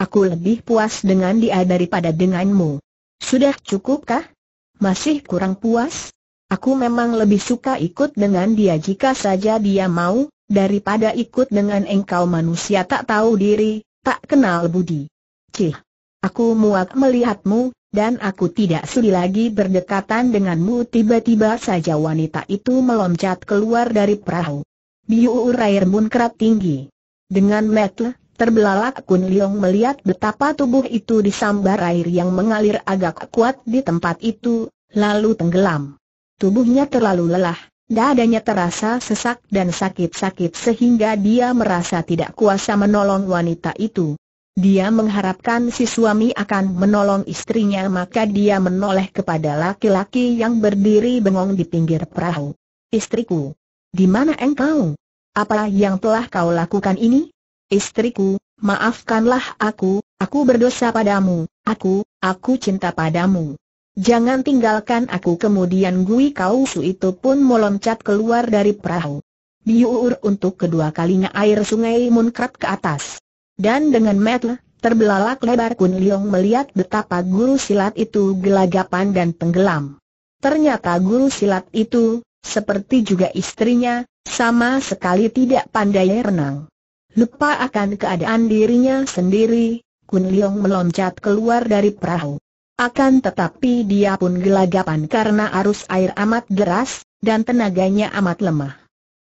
Aku lebih puas dengan dia daripada denganmu. Sudah cukupkah? Masih kurang puas? Aku memang lebih suka ikut dengan dia jika saja dia mau, daripada ikut dengan engkau manusia tak tahu diri, tak kenal budi. Cih! Aku muak melihatmu, dan aku tidak sudi lagi berdekatan denganmu tiba-tiba saja wanita itu meloncat keluar dari perahu. Biu Urair munkrat tinggi. Dengan metle, Terbelalak Kun Liong melihat betapa tubuh itu disambar air yang mengalir agak kuat di tempat itu, lalu tenggelam. Tubuhnya terlalu lelah, dadanya terasa sesak dan sakit-sakit sehingga dia merasa tidak kuasa menolong wanita itu. Dia mengharapkan si suami akan menolong istrinya maka dia menoleh kepada laki-laki yang berdiri bengong di pinggir perahu. Istriku, di mana engkau? Apa yang telah kau lakukan ini? Istriku, maafkanlah aku, aku berdosa padamu, aku, aku cinta padamu. Jangan tinggalkan aku Kemudian Gui Kausu itu pun meloncat keluar dari perahu Biur untuk kedua kalinya air sungai munkrat ke atas Dan dengan metel, terbelalak lebar Kun Liong melihat betapa guru silat itu gelagapan dan tenggelam Ternyata guru silat itu, seperti juga istrinya, sama sekali tidak pandai renang Lupa akan keadaan dirinya sendiri, Kun Leong meloncat keluar dari perahu. Akan tetapi dia pun gelagapan karena arus air amat deras, dan tenaganya amat lemah.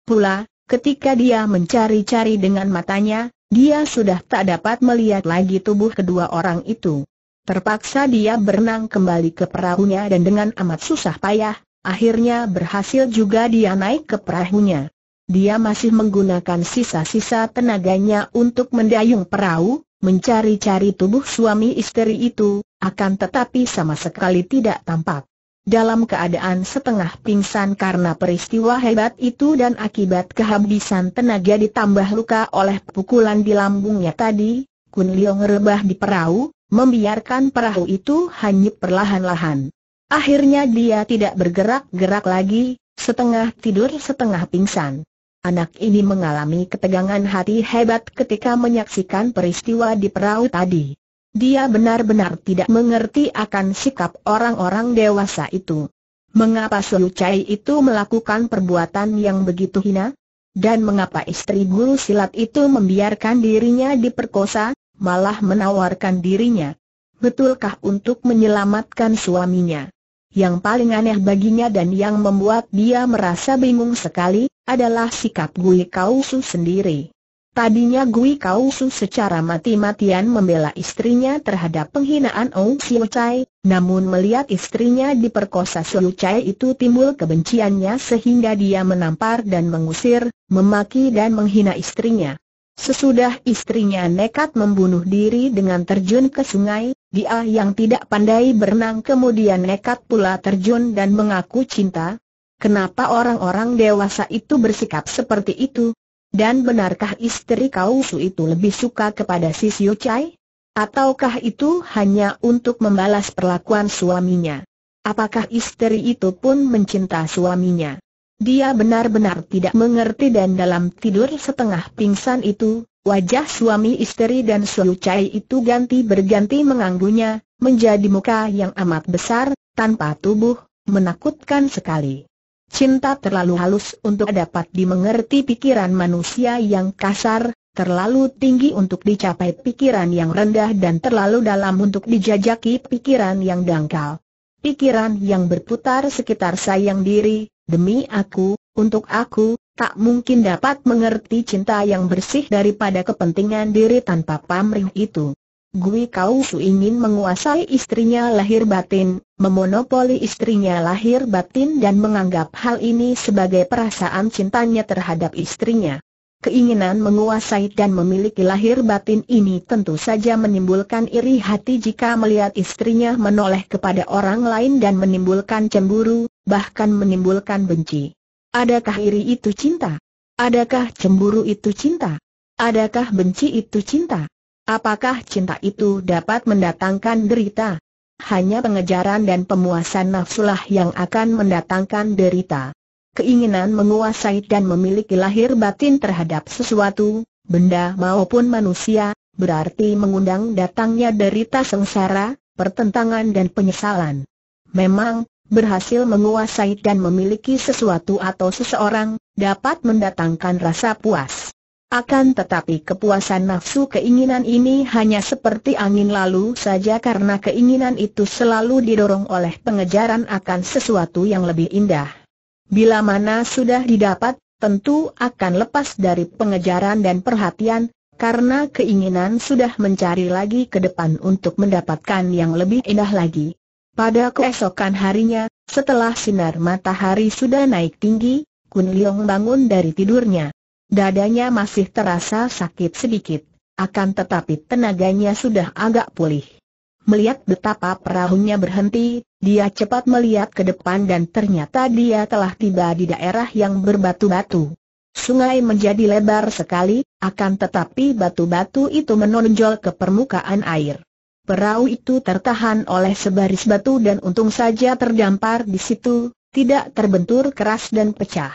Pula, ketika dia mencari-cari dengan matanya, dia sudah tak dapat melihat lagi tubuh kedua orang itu. Terpaksa dia berenang kembali ke perahunya dan dengan amat susah payah, akhirnya berhasil juga dia naik ke perahunya dia masih menggunakan sisa-sisa tenaganya untuk mendayung perahu, mencari-cari tubuh suami istri itu, akan tetapi sama sekali tidak tampak. Dalam keadaan setengah pingsan karena peristiwa hebat itu dan akibat kehabisan tenaga ditambah luka oleh pukulan di lambungnya tadi, Kun Leong rebah di perahu, membiarkan perahu itu hanyut perlahan-lahan. Akhirnya dia tidak bergerak-gerak lagi, setengah tidur setengah pingsan. Anak ini mengalami ketegangan hati hebat ketika menyaksikan peristiwa di perahu tadi. Dia benar-benar tidak mengerti akan sikap orang-orang dewasa itu. Mengapa Su Chai itu melakukan perbuatan yang begitu hina? Dan mengapa istri guru silat itu membiarkan dirinya diperkosa, malah menawarkan dirinya? Betulkah untuk menyelamatkan suaminya? Yang paling aneh baginya dan yang membuat dia merasa bingung sekali, adalah sikap Gui Kausu sendiri. Tadinya Gui Kausu secara mati-matian membela istrinya terhadap penghinaan Ong Siu Chai, namun melihat istrinya diperkosa Siu Chai itu timbul kebenciannya sehingga dia menampar dan mengusir, memaki dan menghina istrinya. Sesudah istrinya nekat membunuh diri dengan terjun ke sungai, dia yang tidak pandai berenang kemudian nekat pula terjun dan mengaku cinta? Kenapa orang-orang dewasa itu bersikap seperti itu? Dan benarkah istri kau Su itu lebih suka kepada si Siu Chai? Ataukah itu hanya untuk membalas perlakuan suaminya? Apakah istri itu pun mencinta suaminya? Dia benar-benar tidak mengerti dan dalam tidur setengah pingsan itu, Wajah suami istri dan suyu cai itu ganti berganti menganggunya, menjadi muka yang amat besar, tanpa tubuh, menakutkan sekali. Cinta terlalu halus untuk dapat dimengerti pikiran manusia yang kasar, terlalu tinggi untuk dicapai pikiran yang rendah dan terlalu dalam untuk dijajaki pikiran yang dangkal. Pikiran yang berputar sekitar sayang diri, demi aku, untuk aku, tak mungkin dapat mengerti cinta yang bersih daripada kepentingan diri tanpa pamrih itu. Gui Kau Su ingin menguasai istrinya lahir batin, memonopoli istrinya lahir batin dan menganggap hal ini sebagai perasaan cintanya terhadap istrinya. Keinginan menguasai dan memiliki lahir batin ini tentu saja menimbulkan iri hati jika melihat istrinya menoleh kepada orang lain dan menimbulkan cemburu, bahkan menimbulkan benci. Adakah iri itu cinta? Adakah cemburu itu cinta? Adakah benci itu cinta? Apakah cinta itu dapat mendatangkan derita? Hanya pengejaran dan pemuasan nafsulah yang akan mendatangkan derita. Keinginan menguasai dan memiliki lahir batin terhadap sesuatu, benda maupun manusia, berarti mengundang datangnya derita sengsara, pertentangan dan penyesalan. Memang, berhasil menguasai dan memiliki sesuatu atau seseorang, dapat mendatangkan rasa puas. Akan tetapi kepuasan nafsu keinginan ini hanya seperti angin lalu saja karena keinginan itu selalu didorong oleh pengejaran akan sesuatu yang lebih indah. Bila mana sudah didapat, tentu akan lepas dari pengejaran dan perhatian, karena keinginan sudah mencari lagi ke depan untuk mendapatkan yang lebih indah lagi. Pada keesokan harinya, setelah sinar matahari sudah naik tinggi, Kun Leong bangun dari tidurnya. Dadanya masih terasa sakit sedikit, akan tetapi tenaganya sudah agak pulih. Melihat betapa perahunya berhenti, dia cepat melihat ke depan dan ternyata dia telah tiba di daerah yang berbatu-batu. Sungai menjadi lebar sekali, akan tetapi batu-batu itu menonjol ke permukaan air. Perahu itu tertahan oleh sebaris batu dan untung saja terdampar di situ, tidak terbentur keras dan pecah.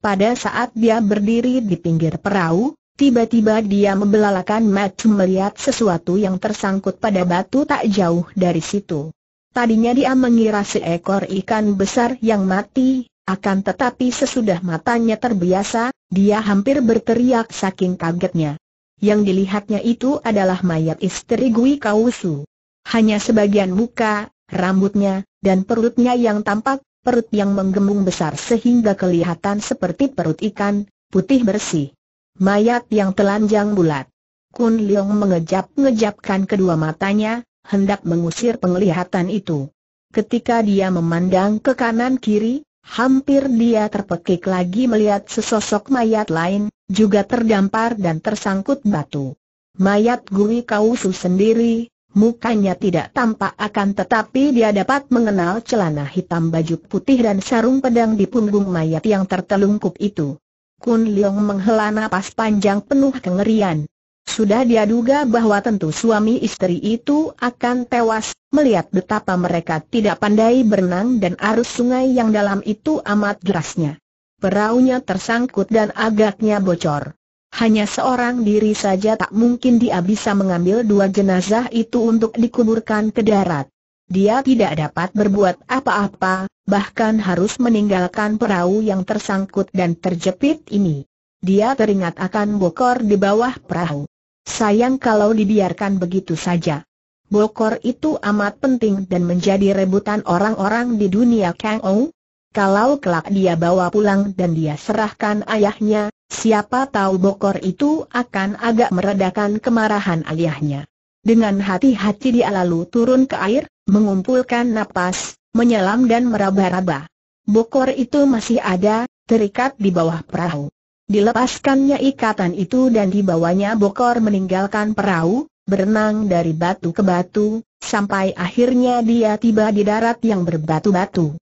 Pada saat dia berdiri di pinggir perahu, tiba-tiba dia membelalakan mata melihat sesuatu yang tersangkut pada batu tak jauh dari situ. Tadinya dia mengira seekor ikan besar yang mati, akan tetapi sesudah matanya terbiasa, dia hampir berteriak saking kagetnya yang dilihatnya itu adalah mayat istri Gui Kausu. Hanya sebagian muka, rambutnya, dan perutnya yang tampak, perut yang menggembung besar sehingga kelihatan seperti perut ikan, putih bersih. Mayat yang telanjang bulat. Kun Leong mengejap-ngejapkan kedua matanya, hendak mengusir penglihatan itu. Ketika dia memandang ke kanan kiri, Hampir dia terpekik lagi melihat sesosok mayat lain, juga terdampar dan tersangkut batu. Mayat Gui Kausu sendiri, mukanya tidak tampak akan tetapi dia dapat mengenal celana hitam baju putih dan sarung pedang di punggung mayat yang tertelungkup itu. Kun Leong menghela napas panjang penuh kengerian. Sudah dia duga bahwa tentu suami istri itu akan tewas, melihat betapa mereka tidak pandai berenang dan arus sungai yang dalam itu amat derasnya. Perahunya tersangkut dan agaknya bocor. Hanya seorang diri saja tak mungkin dia bisa mengambil dua jenazah itu untuk dikuburkan ke darat. Dia tidak dapat berbuat apa-apa, bahkan harus meninggalkan perahu yang tersangkut dan terjepit ini. Dia teringat akan bokor di bawah perahu. Sayang kalau dibiarkan begitu saja. Bokor itu amat penting dan menjadi rebutan orang-orang di dunia Kang Ou. Kalau kelak dia bawa pulang dan dia serahkan ayahnya, siapa tahu bokor itu akan agak meredakan kemarahan ayahnya. Dengan hati-hati dia lalu turun ke air, mengumpulkan napas, menyelam dan meraba-raba. Bokor itu masih ada, terikat di bawah perahu. Dilepaskannya ikatan itu dan dibawanya Bokor meninggalkan perahu, berenang dari batu ke batu, sampai akhirnya dia tiba di darat yang berbatu-batu.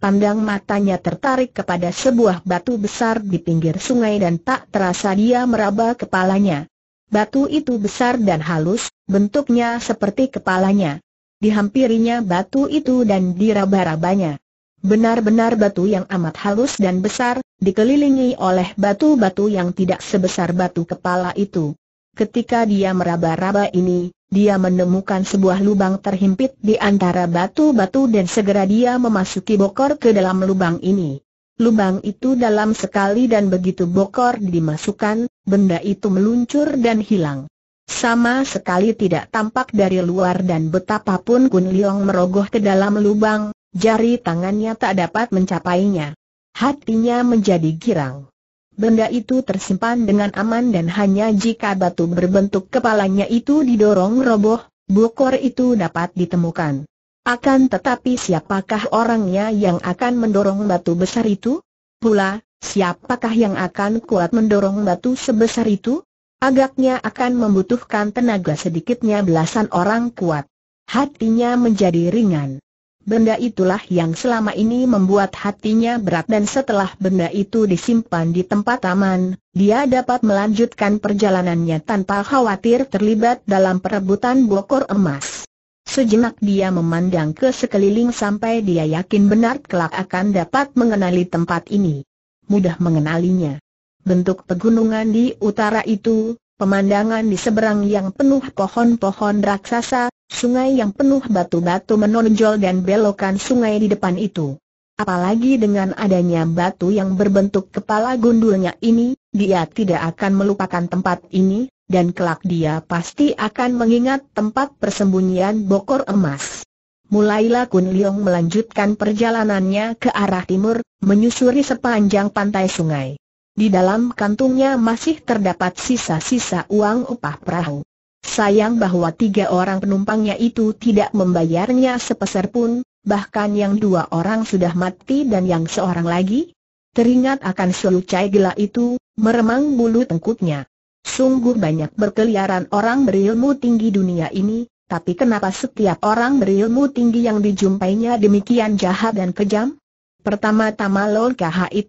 Pandang matanya tertarik kepada sebuah batu besar di pinggir sungai dan tak terasa dia meraba kepalanya. Batu itu besar dan halus, bentuknya seperti kepalanya. Dihampirinya batu itu dan diraba-rabanya. Benar-benar batu yang amat halus dan besar, dikelilingi oleh batu-batu yang tidak sebesar batu kepala itu. Ketika dia meraba-raba ini, dia menemukan sebuah lubang terhimpit di antara batu-batu dan segera dia memasuki bokor ke dalam lubang ini. Lubang itu dalam sekali dan begitu bokor dimasukkan, benda itu meluncur dan hilang sama sekali tidak tampak dari luar dan betapapun Kun Liong merogoh ke dalam lubang, jari tangannya tak dapat mencapainya. Hatinya menjadi girang. Benda itu tersimpan dengan aman dan hanya jika batu berbentuk kepalanya itu didorong roboh, bukor itu dapat ditemukan. Akan tetapi siapakah orangnya yang akan mendorong batu besar itu? Pula, siapakah yang akan kuat mendorong batu sebesar itu? Agaknya akan membutuhkan tenaga sedikitnya belasan orang kuat. Hatinya menjadi ringan. Benda itulah yang selama ini membuat hatinya berat dan setelah benda itu disimpan di tempat aman, dia dapat melanjutkan perjalanannya tanpa khawatir terlibat dalam perebutan bokor emas. Sejenak dia memandang ke sekeliling sampai dia yakin benar kelak akan dapat mengenali tempat ini. Mudah mengenalinya. Bentuk pegunungan di utara itu, pemandangan di seberang yang penuh pohon-pohon raksasa, sungai yang penuh batu-batu menonjol dan belokan sungai di depan itu. Apalagi dengan adanya batu yang berbentuk kepala gundulnya ini, dia tidak akan melupakan tempat ini, dan kelak dia pasti akan mengingat tempat persembunyian bokor emas. Mulailah Kun Liong melanjutkan perjalanannya ke arah timur, menyusuri sepanjang pantai sungai. Di dalam kantungnya masih terdapat sisa-sisa uang upah perahu. Sayang bahwa tiga orang penumpangnya itu tidak membayarnya sepeser pun, bahkan yang dua orang sudah mati dan yang seorang lagi. Teringat akan Chai gelap itu, meremang bulu tengkuknya. Sungguh banyak berkeliaran orang berilmu tinggi dunia ini, tapi kenapa setiap orang berilmu tinggi yang dijumpainya demikian jahat dan kejam? Pertama-tama Lord Kahai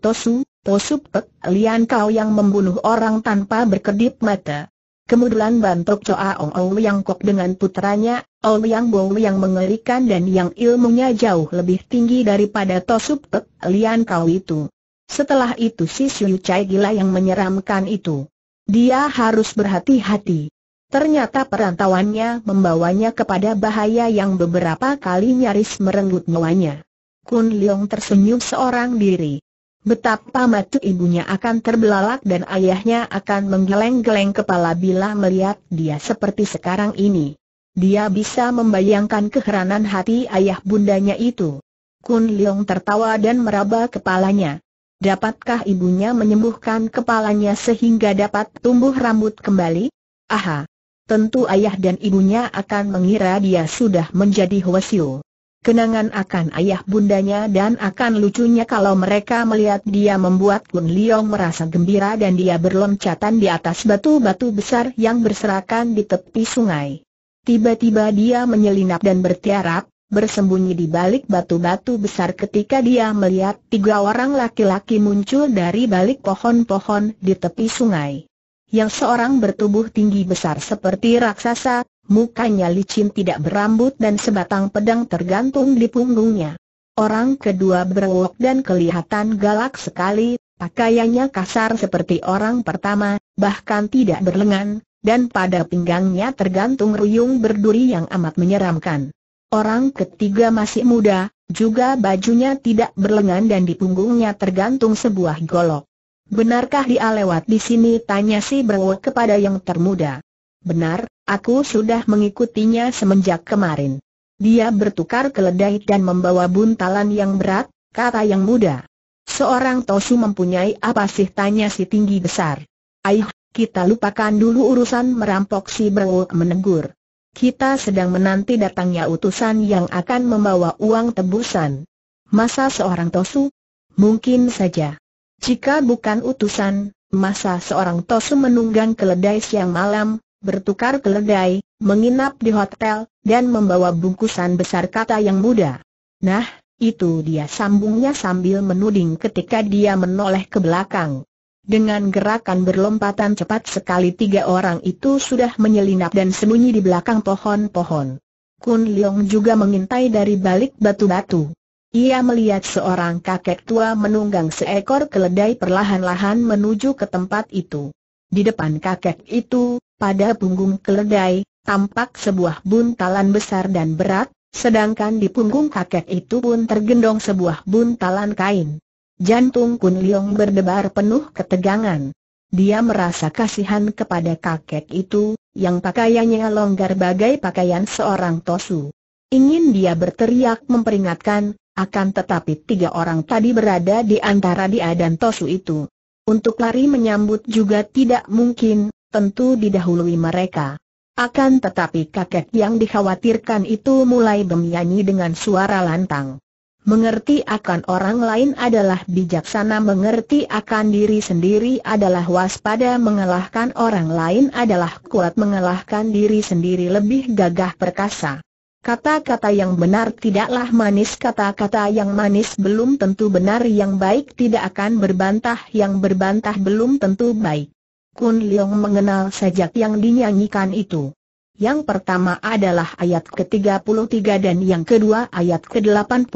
Tosupek, eh, Lian kau yang membunuh orang tanpa berkedip mata. Kemudian bantok coa Ong Ong Liang Kok dengan putranya, Ong Liang Bo yang mengerikan dan yang ilmunya jauh lebih tinggi daripada Tosupek, eh, Lian kau itu. Setelah itu si Siu Chai gila yang menyeramkan itu. Dia harus berhati-hati. Ternyata perantauannya membawanya kepada bahaya yang beberapa kali nyaris merenggut nyawanya. Kun Leong tersenyum seorang diri. Betapa mata ibunya akan terbelalak dan ayahnya akan menggeleng-geleng kepala bila melihat dia seperti sekarang ini. Dia bisa membayangkan keheranan hati ayah bundanya itu. Kun Leong tertawa dan meraba kepalanya. Dapatkah ibunya menyembuhkan kepalanya sehingga dapat tumbuh rambut kembali? Aha! Tentu ayah dan ibunya akan mengira dia sudah menjadi Hwasyo. Kenangan akan ayah bundanya dan akan lucunya kalau mereka melihat dia membuat Kun Liong merasa gembira dan dia berloncatan di atas batu-batu besar yang berserakan di tepi sungai. Tiba-tiba dia menyelinap dan bertiarap, bersembunyi di balik batu-batu besar ketika dia melihat tiga orang laki-laki muncul dari balik pohon-pohon di tepi sungai. Yang seorang bertubuh tinggi besar seperti raksasa, Mukanya licin tidak berambut dan sebatang pedang tergantung di punggungnya. Orang kedua berwok dan kelihatan galak sekali, pakaiannya kasar seperti orang pertama, bahkan tidak berlengan, dan pada pinggangnya tergantung ruyung berduri yang amat menyeramkan. Orang ketiga masih muda, juga bajunya tidak berlengan dan di punggungnya tergantung sebuah golok. Benarkah dia lewat di sini? Tanya si berwok kepada yang termuda. Benar, aku sudah mengikutinya semenjak kemarin. Dia bertukar keledai dan membawa buntalan yang berat, kata yang muda. Seorang Tosu mempunyai apa sih tanya si tinggi besar. Aih, kita lupakan dulu urusan merampok si Bro menegur. Kita sedang menanti datangnya utusan yang akan membawa uang tebusan. Masa seorang Tosu? Mungkin saja. Jika bukan utusan, masa seorang Tosu menunggang keledai siang malam, bertukar keledai, menginap di hotel, dan membawa bungkusan besar kata yang muda. Nah, itu dia sambungnya sambil menuding ketika dia menoleh ke belakang. Dengan gerakan berlompatan cepat sekali tiga orang itu sudah menyelinap dan sembunyi di belakang pohon-pohon. Kun Leong juga mengintai dari balik batu-batu. Ia melihat seorang kakek tua menunggang seekor keledai perlahan-lahan menuju ke tempat itu. Di depan kakek itu, pada punggung keledai, tampak sebuah buntalan besar dan berat, sedangkan di punggung kakek itu pun tergendong sebuah buntalan kain. Jantung Kun Liong berdebar penuh ketegangan. Dia merasa kasihan kepada kakek itu, yang pakaiannya longgar bagai pakaian seorang tosu. Ingin dia berteriak memperingatkan, akan tetapi tiga orang tadi berada di antara dia dan Tosu itu. Untuk lari menyambut juga tidak mungkin, tentu didahului mereka. Akan tetapi kakek yang dikhawatirkan itu mulai bernyanyi dengan suara lantang. Mengerti akan orang lain adalah bijaksana mengerti akan diri sendiri adalah waspada mengalahkan orang lain adalah kuat mengalahkan diri sendiri lebih gagah perkasa. Kata-kata yang benar tidaklah manis kata-kata yang manis belum tentu benar yang baik tidak akan berbantah yang berbantah belum tentu baik. Kun Leong mengenal sajak yang dinyanyikan itu. Yang pertama adalah ayat ke-33 dan yang kedua ayat ke-81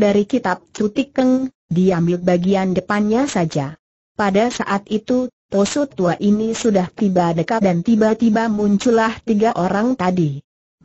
dari kitab Cutik Keng, diambil bagian depannya saja. Pada saat itu, Tosu tua ini sudah tiba dekat dan tiba-tiba muncullah tiga orang tadi.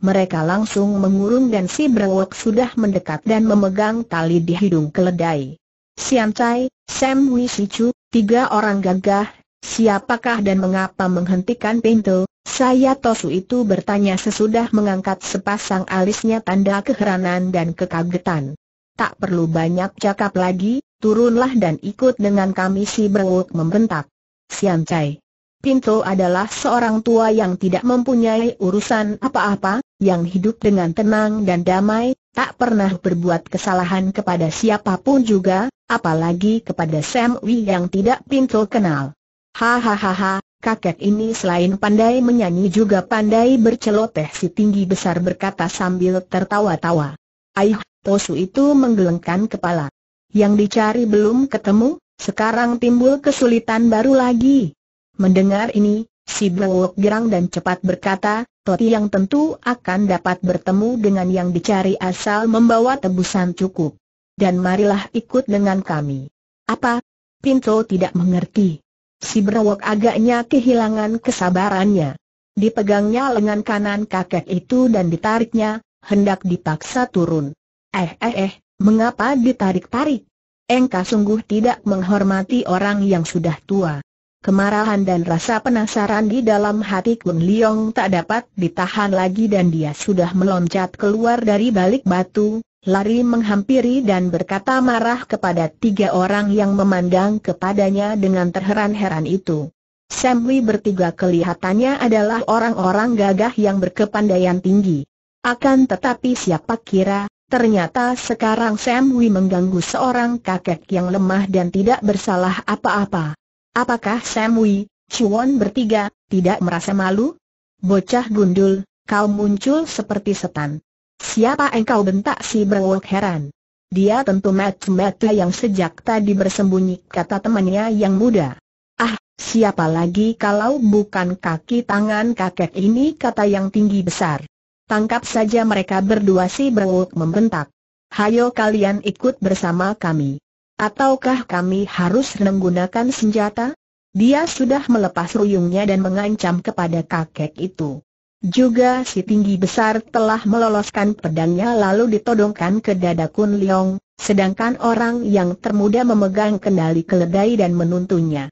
Mereka langsung mengurung dan si Brewok sudah mendekat dan memegang tali di hidung keledai. Sian Chai, Sam Wisichu, tiga orang gagah Siapakah dan mengapa menghentikan pintu? Saya Tosu itu bertanya sesudah mengangkat sepasang alisnya tanda keheranan dan kekagetan. Tak perlu banyak cakap lagi, turunlah dan ikut dengan kami si Berwuk membentak. Sian Cai. Pinto adalah seorang tua yang tidak mempunyai urusan apa-apa, yang hidup dengan tenang dan damai, tak pernah berbuat kesalahan kepada siapapun juga, apalagi kepada Sam Wei yang tidak Pinto kenal. Hahaha, kakek ini selain pandai menyanyi juga pandai berceloteh si tinggi besar berkata sambil tertawa-tawa. Aih, Tosu itu menggelengkan kepala. Yang dicari belum ketemu, sekarang timbul kesulitan baru lagi. Mendengar ini, si blowok gerang dan cepat berkata, Toti yang tentu akan dapat bertemu dengan yang dicari asal membawa tebusan cukup. Dan marilah ikut dengan kami. Apa? Pinto tidak mengerti. Si berwok agaknya kehilangan kesabarannya. Dipegangnya lengan kanan kakek itu dan ditariknya, hendak dipaksa turun. Eh eh eh, mengapa ditarik-tarik? Engkau sungguh tidak menghormati orang yang sudah tua. Kemarahan dan rasa penasaran di dalam hati Kun Liong tak dapat ditahan lagi dan dia sudah meloncat keluar dari balik batu, lari menghampiri dan berkata marah kepada tiga orang yang memandang kepadanya dengan terheran-heran itu. Samui bertiga kelihatannya adalah orang-orang gagah yang berkepandaian tinggi. Akan tetapi siapa kira, ternyata sekarang Samui mengganggu seorang kakek yang lemah dan tidak bersalah apa-apa. Apakah Samui, Chuan bertiga, tidak merasa malu? Bocah gundul, kau muncul seperti setan. Siapa engkau bentak si Brewok heran? Dia tentu mat mata yang sejak tadi bersembunyi kata temannya yang muda. Ah, siapa lagi kalau bukan kaki tangan kakek ini kata yang tinggi besar. Tangkap saja mereka berdua si Brewok membentak. Hayo kalian ikut bersama kami. Ataukah kami harus menggunakan senjata? Dia sudah melepas ruyungnya dan mengancam kepada kakek itu. Juga si tinggi besar telah meloloskan pedangnya lalu ditodongkan ke dada Kun Leong, sedangkan orang yang termuda memegang kendali keledai dan menuntunnya.